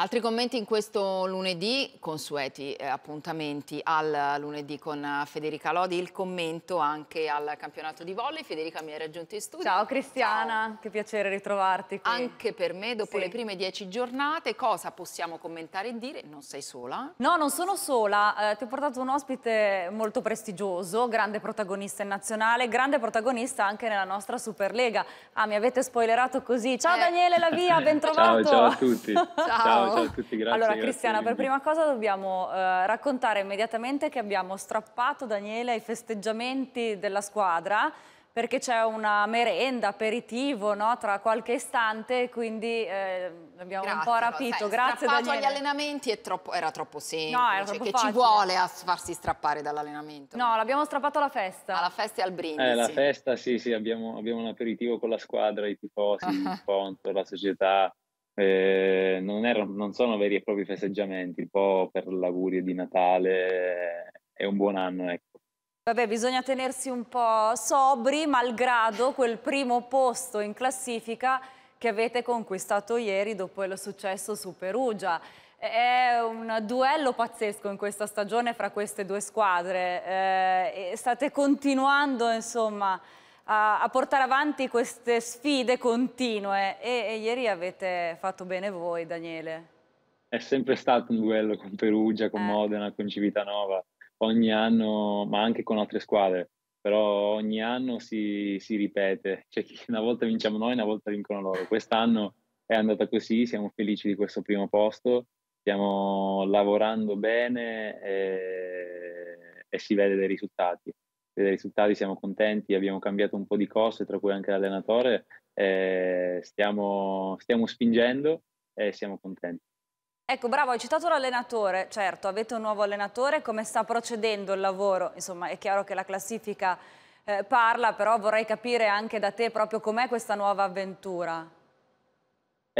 Altri commenti in questo lunedì, consueti eh, appuntamenti al lunedì con eh, Federica Lodi, il commento anche al campionato di volley. Federica mi ha raggiunto in studio. Ciao Cristiana, Ciao. che piacere ritrovarti qui. Anche per me, dopo sì. le prime dieci giornate, cosa possiamo commentare e dire? Non sei sola? No, non sono sola, eh, ti ho portato un ospite molto prestigioso, grande protagonista in nazionale, grande protagonista anche nella nostra Superlega. Ah, mi avete spoilerato così. Ciao eh. Daniele Lavia, ben trovato. Ciao, ciao a tutti. Ciao. Ciao tutti, grazie. Allora Cristiana, grazie per prima cosa dobbiamo eh, raccontare immediatamente che abbiamo strappato Daniele ai festeggiamenti della squadra perché c'è una merenda, aperitivo no? tra qualche istante, quindi eh, abbiamo Grazie, un po' rapito. Sai, Grazie Daniele. agli allenamenti troppo, era troppo semplice, no, era troppo che facile. ci vuole a farsi strappare dall'allenamento. No, l'abbiamo strappato alla festa. Alla festa e al brindisi. Eh, la festa sì, sì, abbiamo, abbiamo un aperitivo con la squadra, i tifosi, il sponsor, la società, eh, non, era, non, sono veri e propri festeggiamenti, un po' per l'augurio di Natale e un buon anno, ecco. Vabbè, bisogna tenersi un po' sobri, malgrado quel primo posto in classifica che avete conquistato ieri dopo il successo su Perugia. È un duello pazzesco in questa stagione fra queste due squadre. Eh, state continuando, insomma, a, a, portare avanti queste sfide continue e, e ieri avete fatto bene voi, Daniele. È sempre stato un duello con Perugia, con eh. Modena, con Civitanova, ogni anno, ma anche con altre squadre però ogni anno si, si ripete, cioè, una volta vinciamo noi, una volta vincono loro. Quest'anno è andata così, siamo felici di questo primo posto, stiamo lavorando bene e, eh, e si vede dei risultati dei risultati siamo contenti, abbiamo cambiato un po' di cose, tra cui anche l'allenatore, eh, stiamo, stiamo spingendo e siamo contenti. Ecco, bravo, hai citato l'allenatore, certo, avete un nuovo allenatore, come sta procedendo il lavoro? Insomma, è chiaro che la classifica eh, parla, però vorrei capire anche da te proprio com'è questa nuova avventura.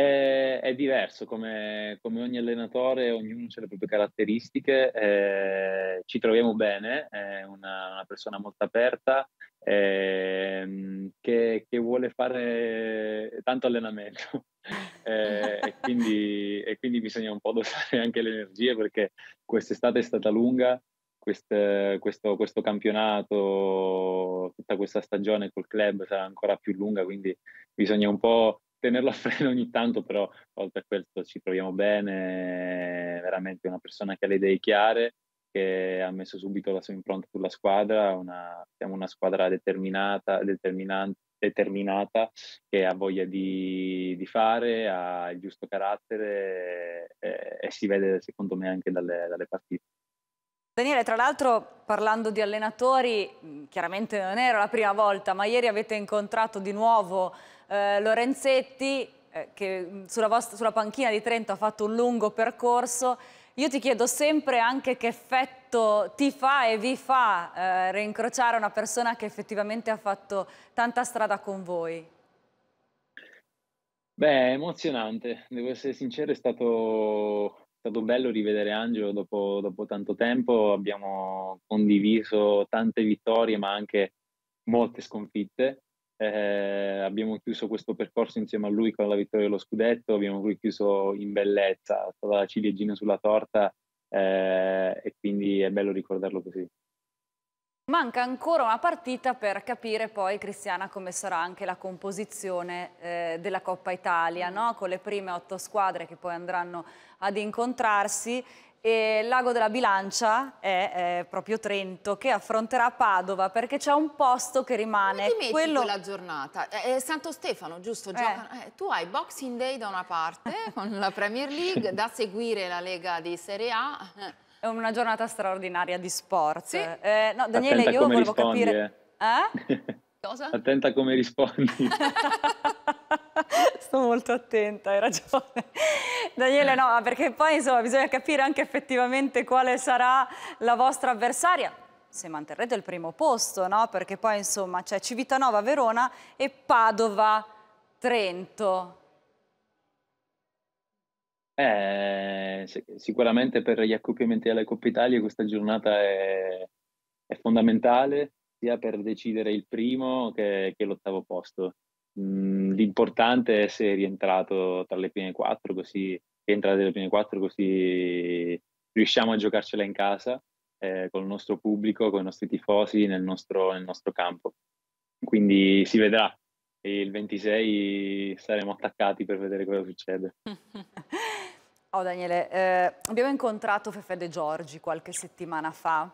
È, è diverso, come, come, ogni allenatore, ognuno ha le proprie caratteristiche, eh, ci troviamo bene, è una, una persona molto aperta, eh, che, che, vuole fare tanto allenamento eh, e, quindi, e, quindi, bisogna un po' dosare anche le energie perché quest'estate è stata lunga, quest, questo, questo, campionato, tutta questa stagione col club sarà ancora più lunga, quindi bisogna un po' tenerlo a freno ogni tanto, però oltre a questo ci troviamo bene, veramente una persona che ha le idee chiare, che ha messo subito la sua impronta sulla squadra, una, siamo una squadra determinata, determinata che ha voglia di, di, fare, ha il giusto carattere e, eh, e si vede secondo me anche dalle, dalle partite. Daniele, tra l'altro parlando di allenatori, mm, chiaramente non era la prima volta, ma ieri avete incontrato di nuovo eh, Lorenzetti eh, che mm, sulla, vostra, sulla panchina di Trento ha fatto un lungo percorso. Io ti chiedo sempre anche che effetto ti fa e vi fa eh, rincrociare una persona che effettivamente ha fatto tanta strada con voi. Beh, è emozionante, devo essere sincero, è stato è stato bello rivedere Angelo dopo, dopo, tanto tempo, abbiamo condiviso tante vittorie ma anche molte sconfitte. Eh, abbiamo chiuso questo percorso insieme a lui con la vittoria dello scudetto, abbiamo poi chiuso in bellezza, è stata la ciliegina sulla torta eh, e quindi è bello ricordarlo così. Manca ancora una partita per capire poi, Cristiana, come sarà anche la composizione eh, della Coppa Italia, no? con le prime otto squadre che poi andranno ad incontrarsi. E l'ago della bilancia è eh, proprio Trento, che affronterà Padova, perché c'è un posto che rimane. Come ti quello... quella giornata? Eh, eh Santo Stefano, giusto? Eh. Eh, tu hai Boxing Day da una parte, con la Premier League, da seguire la Lega di Serie A è una giornata straordinaria di sport. Sì. Eh, no, Daniele, Attenta io volevo rispondi, capire... Eh? eh? Cosa? Attenta come rispondi. Sto molto attenta, hai ragione. Daniele, no, perché poi insomma bisogna capire anche effettivamente quale sarà la vostra avversaria se manterrete il primo posto, no? Perché poi insomma c'è Civitanova, Verona e Padova, Trento. Eh, sicuramente per gli accoppiamenti della Coppa Italia questa giornata è, è fondamentale sia per decidere il primo che, che l'ottavo posto. Mm, l'importante è essere rientrato tra le prime quattro, così rientra nelle prime quattro, così riusciamo a giocarcela in casa eh, con il nostro pubblico, con i nostri tifosi, nel nostro, nel nostro campo. Quindi si vedrà. il 26 saremo attaccati per vedere cosa succede. Oh Daniele, eh, abbiamo incontrato Fefe De Giorgi qualche settimana fa,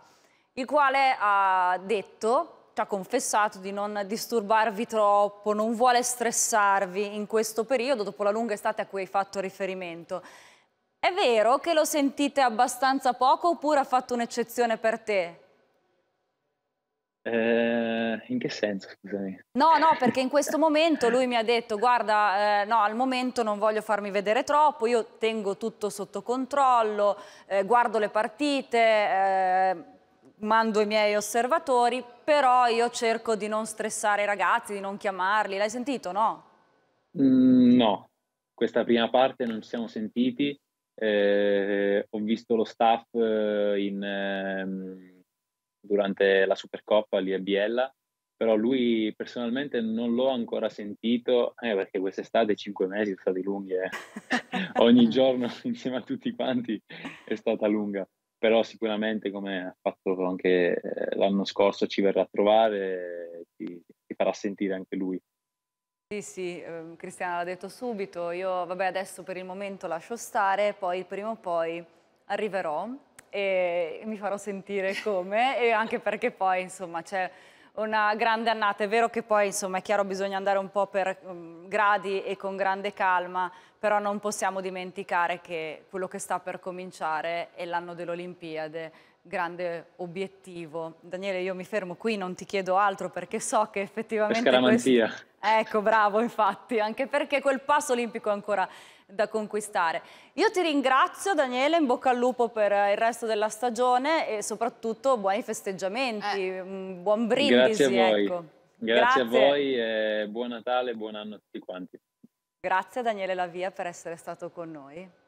il quale ha detto ci ha confessato di non disturbarvi troppo, non vuole stressarvi in questo periodo, dopo la lunga estate a cui hai fatto riferimento. È vero che lo sentite abbastanza poco oppure ha fatto un'eccezione per te? Eh, in che senso, scusami? No, no, perché in questo momento lui mi ha detto guarda, eh, no, al momento non voglio farmi vedere troppo, io tengo tutto sotto controllo, eh, guardo le partite, eh, mando i miei osservatori, però io cerco di non stressare i ragazzi, di non chiamarli. L'hai sentito, no? Mm, no, questa prima parte non ci siamo sentiti. Eh, ho visto lo staff eh, in ehm, durante la Supercoppa lì a Biella, però lui personalmente non l'ho ancora sentito, eh, perché quest'estate cinque mesi sono stati lunghi, eh. ogni giorno insieme a tutti quanti è stata lunga, però sicuramente come ha fatto anche eh, l'anno scorso ci verrà a trovare, ti, ti farà sentire anche lui. Sì, sì, ehm, Cristiana l'ha detto subito, io vabbè adesso per il momento lascio stare, poi prima o poi arriverò e mi farò sentire come, e anche perché poi insomma c'è una grande annata, è vero che poi insomma è chiaro bisogna andare un po' per um, gradi e con grande calma, però non possiamo dimenticare che quello che sta per cominciare è l'anno dell'Olimpiade, grande obiettivo. Daniele io mi fermo qui, non ti chiedo altro perché so che effettivamente... È Questo... Ecco bravo infatti, anche perché quel passo olimpico è ancora da conquistare. Io ti ringrazio Daniele, in bocca al lupo per eh, il resto della stagione e soprattutto buoni festeggiamenti, eh. Mm, buon brindisi. Grazie a voi, ecco. grazie, grazie, a voi e buon Natale e buon anno a tutti quanti. Grazie Daniele Lavia per essere stato con noi.